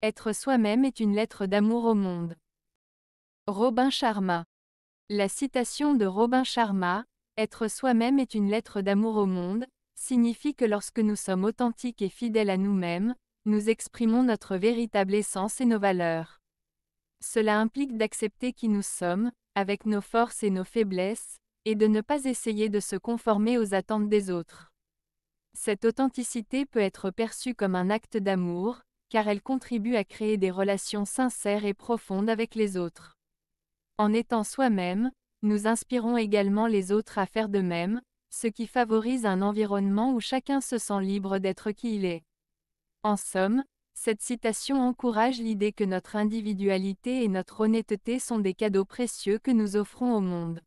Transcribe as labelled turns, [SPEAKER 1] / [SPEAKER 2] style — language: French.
[SPEAKER 1] Être soi-même est une lettre d'amour au monde. Robin Sharma. La citation de Robin Sharma, Être soi-même est une lettre d'amour au monde, signifie que lorsque nous sommes authentiques et fidèles à nous-mêmes, nous exprimons notre véritable essence et nos valeurs. Cela implique d'accepter qui nous sommes, avec nos forces et nos faiblesses, et de ne pas essayer de se conformer aux attentes des autres. Cette authenticité peut être perçue comme un acte d'amour, car elle contribue à créer des relations sincères et profondes avec les autres. En étant soi-même, nous inspirons également les autres à faire de même, ce qui favorise un environnement où chacun se sent libre d'être qui il est. En somme, cette citation encourage l'idée que notre individualité et notre honnêteté sont des cadeaux précieux que nous offrons au monde.